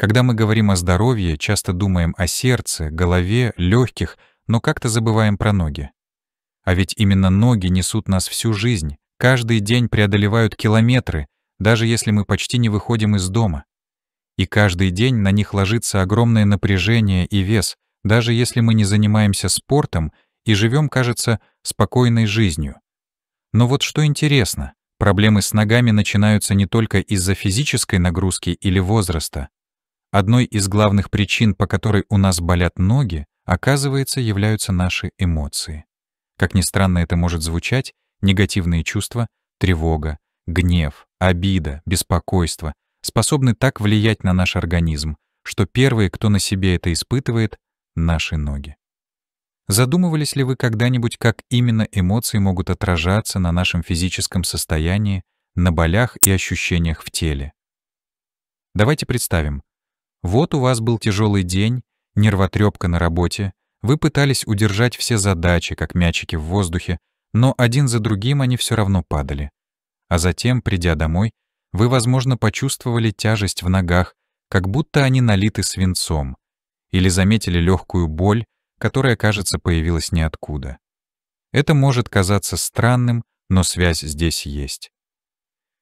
Когда мы говорим о здоровье, часто думаем о сердце, голове, легких, но как-то забываем про ноги. А ведь именно ноги несут нас всю жизнь, каждый день преодолевают километры, даже если мы почти не выходим из дома. И каждый день на них ложится огромное напряжение и вес, даже если мы не занимаемся спортом и живем, кажется, спокойной жизнью. Но вот что интересно, проблемы с ногами начинаются не только из-за физической нагрузки или возраста. Одной из главных причин, по которой у нас болят ноги, оказывается, являются наши эмоции. Как ни странно это может звучать, негативные чувства, тревога, гнев, обида, беспокойство способны так влиять на наш организм, что первые, кто на себе это испытывает, — наши ноги. Задумывались ли вы когда-нибудь, как именно эмоции могут отражаться на нашем физическом состоянии, на болях и ощущениях в теле? Давайте представим, вот у вас был тяжелый день, нервотрепка на работе, вы пытались удержать все задачи, как мячики в воздухе, но один за другим они все равно падали. А затем, придя домой, вы, возможно, почувствовали тяжесть в ногах, как будто они налиты свинцом, или заметили легкую боль, которая, кажется, появилась ниоткуда. Это может казаться странным, но связь здесь есть.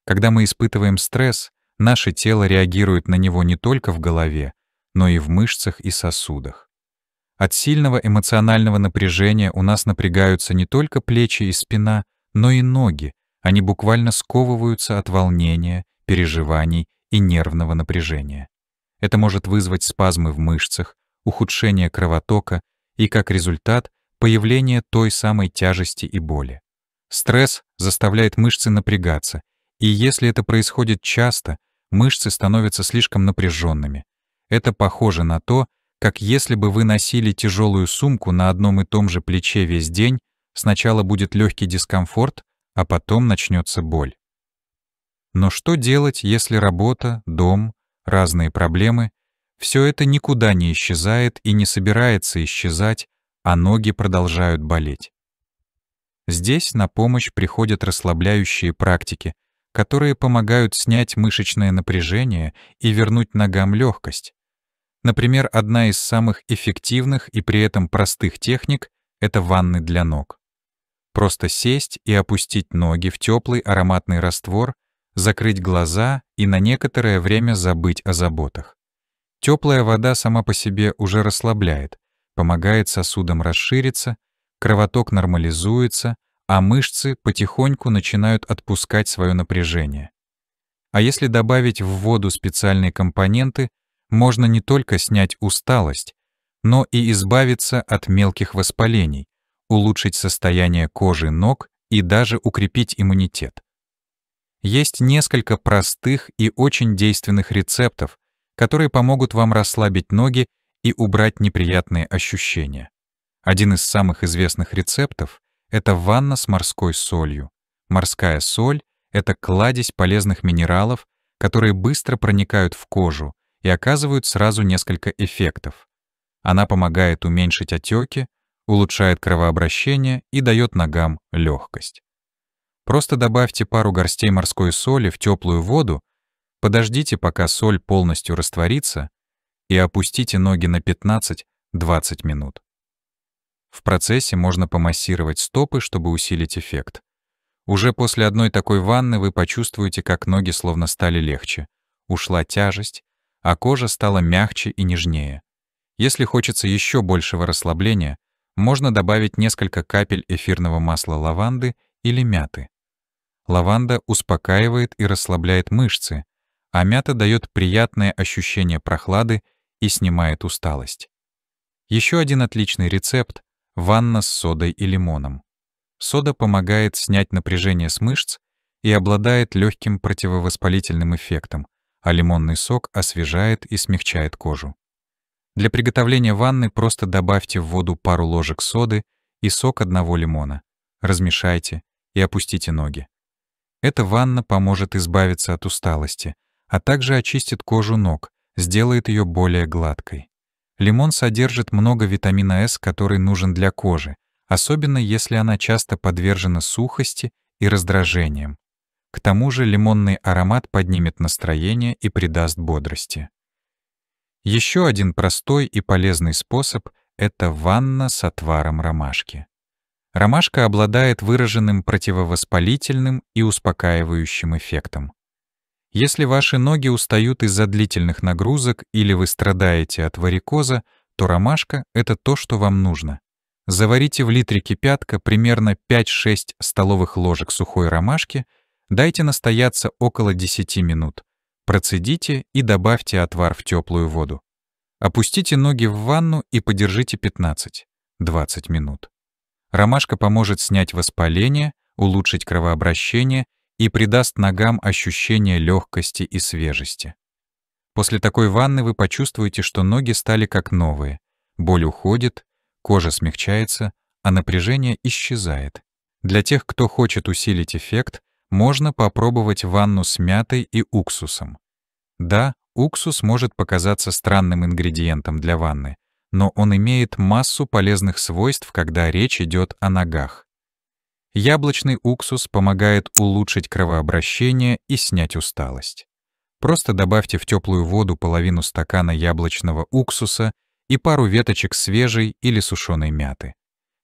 Когда мы испытываем стресс, Наше тело реагирует на него не только в голове, но и в мышцах и сосудах. От сильного эмоционального напряжения у нас напрягаются не только плечи и спина, но и ноги. Они буквально сковываются от волнения, переживаний и нервного напряжения. Это может вызвать спазмы в мышцах, ухудшение кровотока и, как результат, появление той самой тяжести и боли. Стресс заставляет мышцы напрягаться, и если это происходит часто, мышцы становятся слишком напряженными. Это похоже на то, как если бы вы носили тяжелую сумку на одном и том же плече весь день, сначала будет легкий дискомфорт, а потом начнется боль. Но что делать, если работа, дом, разные проблемы — все это никуда не исчезает и не собирается исчезать, а ноги продолжают болеть? Здесь на помощь приходят расслабляющие практики — которые помогают снять мышечное напряжение и вернуть ногам легкость. Например, одна из самых эффективных и при этом простых техник — это ванны для ног. Просто сесть и опустить ноги в теплый ароматный раствор, закрыть глаза и на некоторое время забыть о заботах. Теплая вода сама по себе уже расслабляет, помогает сосудам расшириться, кровоток нормализуется — а мышцы потихоньку начинают отпускать свое напряжение. А если добавить в воду специальные компоненты, можно не только снять усталость, но и избавиться от мелких воспалений, улучшить состояние кожи ног и даже укрепить иммунитет. Есть несколько простых и очень действенных рецептов, которые помогут вам расслабить ноги и убрать неприятные ощущения. Один из самых известных рецептов — это ванна с морской солью. Морская соль — это кладезь полезных минералов, которые быстро проникают в кожу и оказывают сразу несколько эффектов. Она помогает уменьшить отеки, улучшает кровообращение и дает ногам легкость. Просто добавьте пару горстей морской соли в теплую воду, подождите, пока соль полностью растворится, и опустите ноги на 15-20 минут. В процессе можно помассировать стопы, чтобы усилить эффект. Уже после одной такой ванны вы почувствуете, как ноги словно стали легче. Ушла тяжесть, а кожа стала мягче и нежнее. Если хочется еще большего расслабления, можно добавить несколько капель эфирного масла лаванды или мяты. Лаванда успокаивает и расслабляет мышцы, а мята дает приятное ощущение прохлады и снимает усталость. Еще один отличный рецепт ванна с содой и лимоном. Сода помогает снять напряжение с мышц и обладает легким противовоспалительным эффектом, а лимонный сок освежает и смягчает кожу. Для приготовления ванны просто добавьте в воду пару ложек соды и сок одного лимона. Размешайте и опустите ноги. Эта ванна поможет избавиться от усталости, а также очистит кожу ног, сделает ее более гладкой. Лимон содержит много витамина С, который нужен для кожи, особенно если она часто подвержена сухости и раздражениям. К тому же лимонный аромат поднимет настроение и придаст бодрости. Еще один простой и полезный способ — это ванна с отваром ромашки. Ромашка обладает выраженным противовоспалительным и успокаивающим эффектом. Если ваши ноги устают из-за длительных нагрузок или вы страдаете от варикоза, то ромашка — это то, что вам нужно. Заварите в литре кипятка примерно 5-6 столовых ложек сухой ромашки, дайте настояться около 10 минут, процедите и добавьте отвар в теплую воду. Опустите ноги в ванну и подержите 15-20 минут. Ромашка поможет снять воспаление, улучшить кровообращение и придаст ногам ощущение легкости и свежести. После такой ванны вы почувствуете, что ноги стали как новые, боль уходит, кожа смягчается, а напряжение исчезает. Для тех, кто хочет усилить эффект, можно попробовать ванну с мятой и уксусом. Да, уксус может показаться странным ингредиентом для ванны, но он имеет массу полезных свойств, когда речь идет о ногах. Яблочный уксус помогает улучшить кровообращение и снять усталость. Просто добавьте в теплую воду половину стакана яблочного уксуса и пару веточек свежей или сушеной мяты.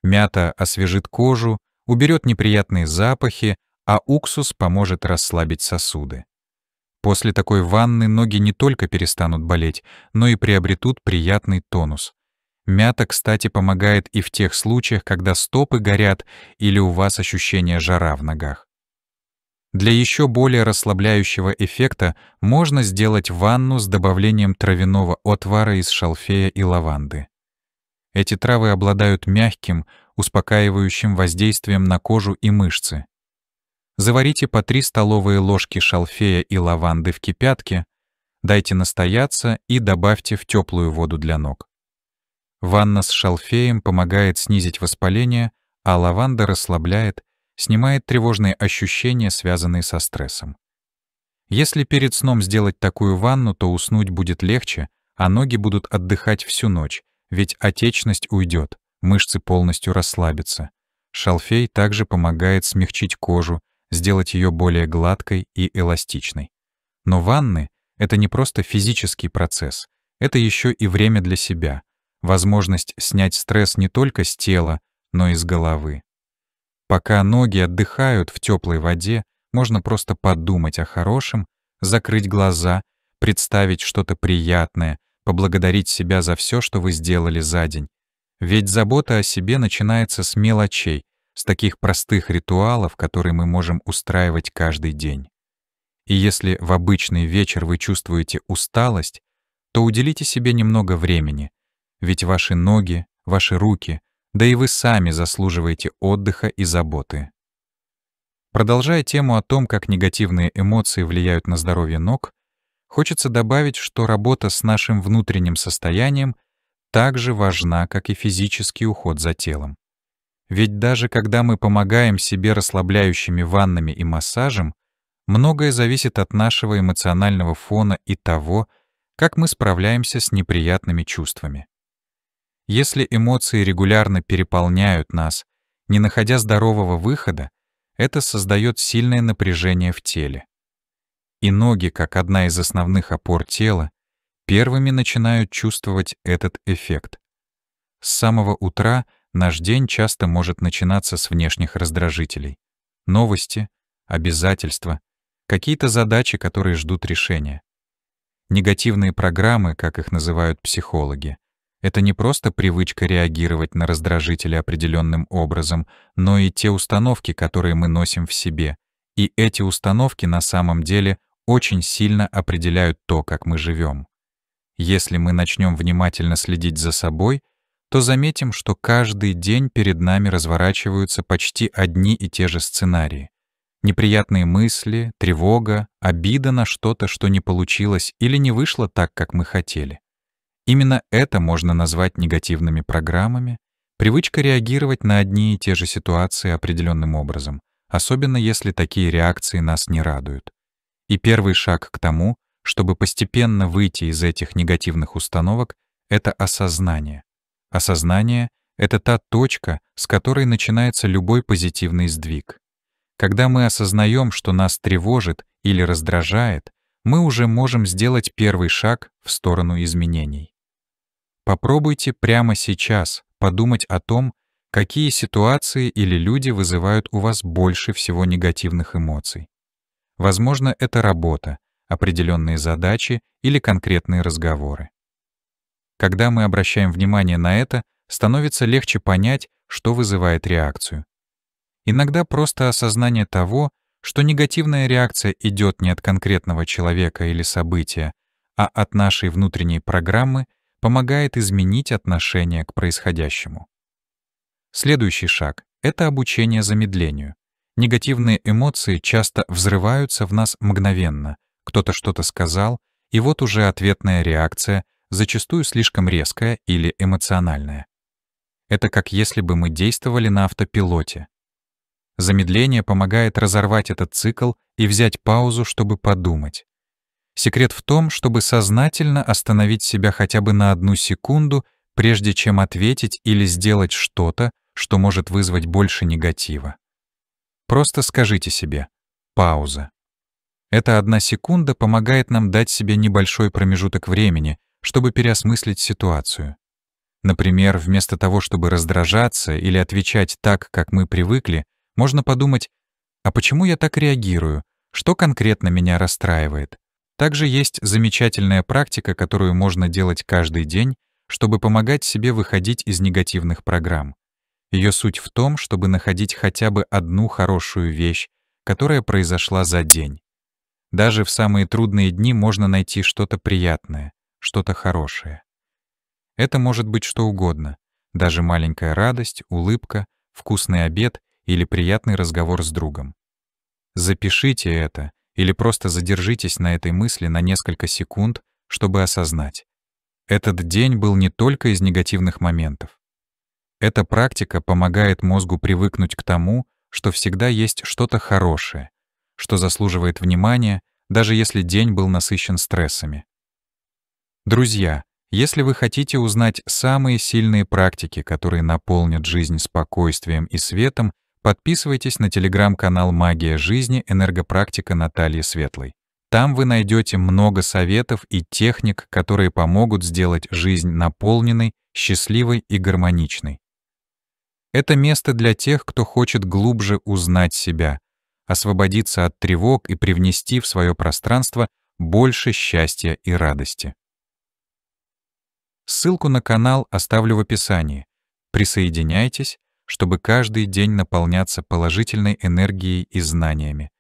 Мята освежит кожу, уберет неприятные запахи, а уксус поможет расслабить сосуды. После такой ванны ноги не только перестанут болеть, но и приобретут приятный тонус, Мята, кстати, помогает и в тех случаях, когда стопы горят или у вас ощущение жара в ногах. Для еще более расслабляющего эффекта можно сделать ванну с добавлением травяного отвара из шалфея и лаванды. Эти травы обладают мягким, успокаивающим воздействием на кожу и мышцы. Заварите по 3 столовые ложки шалфея и лаванды в кипятке, дайте настояться и добавьте в теплую воду для ног. Ванна с шалфеем помогает снизить воспаление, а лаванда расслабляет, снимает тревожные ощущения, связанные со стрессом. Если перед сном сделать такую ванну, то уснуть будет легче, а ноги будут отдыхать всю ночь, ведь отечность уйдет, мышцы полностью расслабятся. Шалфей также помогает смягчить кожу, сделать ее более гладкой и эластичной. Но ванны — это не просто физический процесс, это еще и время для себя — возможность снять стресс не только с тела, но и с головы. Пока ноги отдыхают в теплой воде, можно просто подумать о хорошем, закрыть глаза, представить что-то приятное, поблагодарить себя за все, что вы сделали за день. Ведь забота о себе начинается с мелочей, с таких простых ритуалов, которые мы можем устраивать каждый день. И если в обычный вечер вы чувствуете усталость, то уделите себе немного времени, ведь ваши ноги, ваши руки, да и вы сами заслуживаете отдыха и заботы. Продолжая тему о том, как негативные эмоции влияют на здоровье ног, хочется добавить, что работа с нашим внутренним состоянием так же важна, как и физический уход за телом. Ведь даже когда мы помогаем себе расслабляющими ваннами и массажем, многое зависит от нашего эмоционального фона и того, как мы справляемся с неприятными чувствами. Если эмоции регулярно переполняют нас, не находя здорового выхода, это создает сильное напряжение в теле. И ноги, как одна из основных опор тела, первыми начинают чувствовать этот эффект. С самого утра наш день часто может начинаться с внешних раздражителей. Новости, обязательства, какие-то задачи, которые ждут решения. Негативные программы, как их называют психологи, это не просто привычка реагировать на раздражители определенным образом, но и те установки, которые мы носим в себе. И эти установки на самом деле очень сильно определяют то, как мы живем. Если мы начнем внимательно следить за собой, то заметим, что каждый день перед нами разворачиваются почти одни и те же сценарии. Неприятные мысли, тревога, обида на что-то, что не получилось или не вышло так, как мы хотели. Именно это можно назвать негативными программами, привычка реагировать на одни и те же ситуации определенным образом, особенно если такие реакции нас не радуют. И первый шаг к тому, чтобы постепенно выйти из этих негативных установок, это осознание. Осознание — это та точка, с которой начинается любой позитивный сдвиг. Когда мы осознаем, что нас тревожит или раздражает, мы уже можем сделать первый шаг в сторону изменений. Попробуйте прямо сейчас подумать о том, какие ситуации или люди вызывают у вас больше всего негативных эмоций. Возможно, это работа, определенные задачи или конкретные разговоры. Когда мы обращаем внимание на это, становится легче понять, что вызывает реакцию. Иногда просто осознание того, что негативная реакция идет не от конкретного человека или события, а от нашей внутренней программы — помогает изменить отношение к происходящему. Следующий шаг — это обучение замедлению. Негативные эмоции часто взрываются в нас мгновенно. Кто-то что-то сказал, и вот уже ответная реакция, зачастую слишком резкая или эмоциональная. Это как если бы мы действовали на автопилоте. Замедление помогает разорвать этот цикл и взять паузу, чтобы подумать. Секрет в том, чтобы сознательно остановить себя хотя бы на одну секунду, прежде чем ответить или сделать что-то, что может вызвать больше негатива. Просто скажите себе «пауза». Эта одна секунда помогает нам дать себе небольшой промежуток времени, чтобы переосмыслить ситуацию. Например, вместо того, чтобы раздражаться или отвечать так, как мы привыкли, можно подумать, а почему я так реагирую, что конкретно меня расстраивает, также есть замечательная практика, которую можно делать каждый день, чтобы помогать себе выходить из негативных программ. Ее суть в том, чтобы находить хотя бы одну хорошую вещь, которая произошла за день. Даже в самые трудные дни можно найти что-то приятное, что-то хорошее. Это может быть что угодно, даже маленькая радость, улыбка, вкусный обед или приятный разговор с другом. Запишите это или просто задержитесь на этой мысли на несколько секунд, чтобы осознать. Этот день был не только из негативных моментов. Эта практика помогает мозгу привыкнуть к тому, что всегда есть что-то хорошее, что заслуживает внимания, даже если день был насыщен стрессами. Друзья, если вы хотите узнать самые сильные практики, которые наполнят жизнь спокойствием и светом, Подписывайтесь на телеграм-канал «Магия жизни. Энергопрактика Натальи Светлой». Там вы найдете много советов и техник, которые помогут сделать жизнь наполненной, счастливой и гармоничной. Это место для тех, кто хочет глубже узнать себя, освободиться от тревог и привнести в свое пространство больше счастья и радости. Ссылку на канал оставлю в описании. Присоединяйтесь, чтобы каждый день наполняться положительной энергией и знаниями,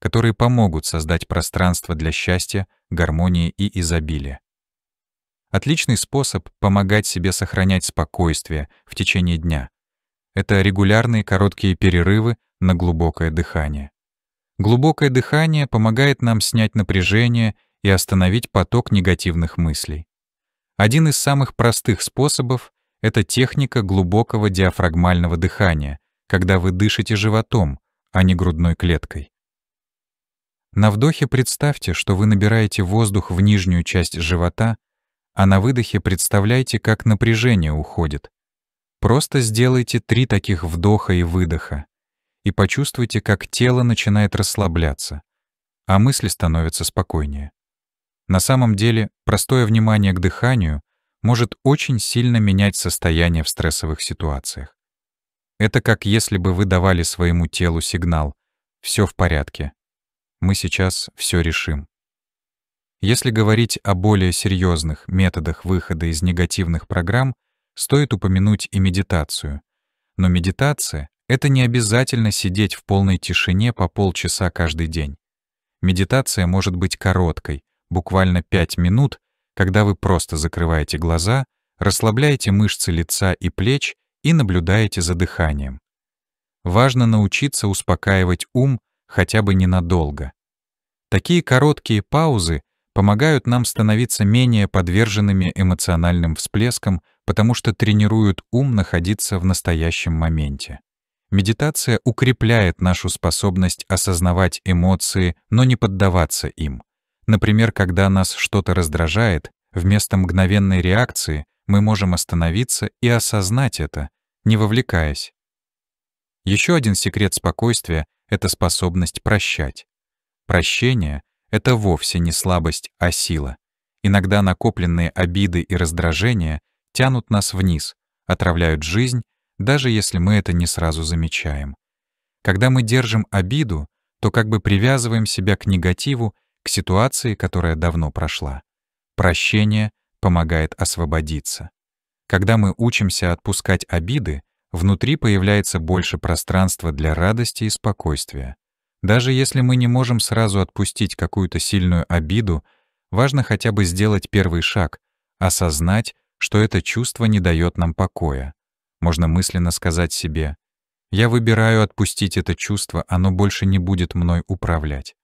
которые помогут создать пространство для счастья, гармонии и изобилия. Отличный способ помогать себе сохранять спокойствие в течение дня. Это регулярные короткие перерывы на глубокое дыхание. Глубокое дыхание помогает нам снять напряжение и остановить поток негативных мыслей. Один из самых простых способов это техника глубокого диафрагмального дыхания, когда вы дышите животом, а не грудной клеткой. На вдохе представьте, что вы набираете воздух в нижнюю часть живота, а на выдохе представляйте, как напряжение уходит. Просто сделайте три таких вдоха и выдоха и почувствуйте, как тело начинает расслабляться, а мысли становятся спокойнее. На самом деле, простое внимание к дыханию может очень сильно менять состояние в стрессовых ситуациях. Это как если бы вы давали своему телу сигнал «все в порядке, мы сейчас все решим». Если говорить о более серьезных методах выхода из негативных программ, стоит упомянуть и медитацию. Но медитация — это не обязательно сидеть в полной тишине по полчаса каждый день. Медитация может быть короткой, буквально 5 минут, когда вы просто закрываете глаза, расслабляете мышцы лица и плеч и наблюдаете за дыханием. Важно научиться успокаивать ум хотя бы ненадолго. Такие короткие паузы помогают нам становиться менее подверженными эмоциональным всплескам, потому что тренируют ум находиться в настоящем моменте. Медитация укрепляет нашу способность осознавать эмоции, но не поддаваться им. Например, когда нас что-то раздражает, вместо мгновенной реакции мы можем остановиться и осознать это, не вовлекаясь. Еще один секрет спокойствия — это способность прощать. Прощение — это вовсе не слабость, а сила. Иногда накопленные обиды и раздражения тянут нас вниз, отравляют жизнь, даже если мы это не сразу замечаем. Когда мы держим обиду, то как бы привязываем себя к негативу ситуации, которая давно прошла. Прощение помогает освободиться. Когда мы учимся отпускать обиды, внутри появляется больше пространства для радости и спокойствия. Даже если мы не можем сразу отпустить какую-то сильную обиду, важно хотя бы сделать первый шаг, осознать, что это чувство не дает нам покоя. Можно мысленно сказать себе «Я выбираю отпустить это чувство, оно больше не будет мной управлять».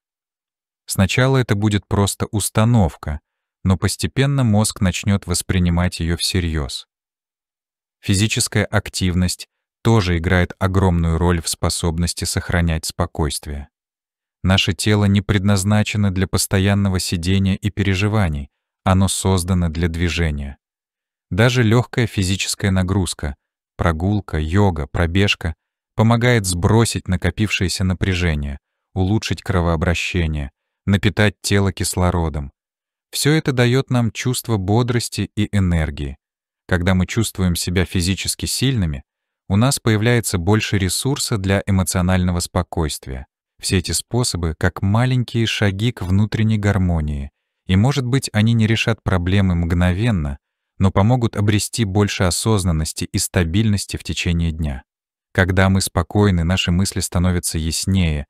Сначала это будет просто установка, но постепенно мозг начнет воспринимать ее всерьез. Физическая активность тоже играет огромную роль в способности сохранять спокойствие. Наше тело не предназначено для постоянного сидения и переживаний, оно создано для движения. Даже легкая физическая нагрузка — прогулка, йога, пробежка — помогает сбросить накопившееся напряжение, улучшить кровообращение — напитать тело кислородом. Все это дает нам чувство бодрости и энергии. Когда мы чувствуем себя физически сильными, у нас появляется больше ресурса для эмоционального спокойствия. Все эти способы как маленькие шаги к внутренней гармонии, и, может быть, они не решат проблемы мгновенно, но помогут обрести больше осознанности и стабильности в течение дня. Когда мы спокойны, наши мысли становятся яснее,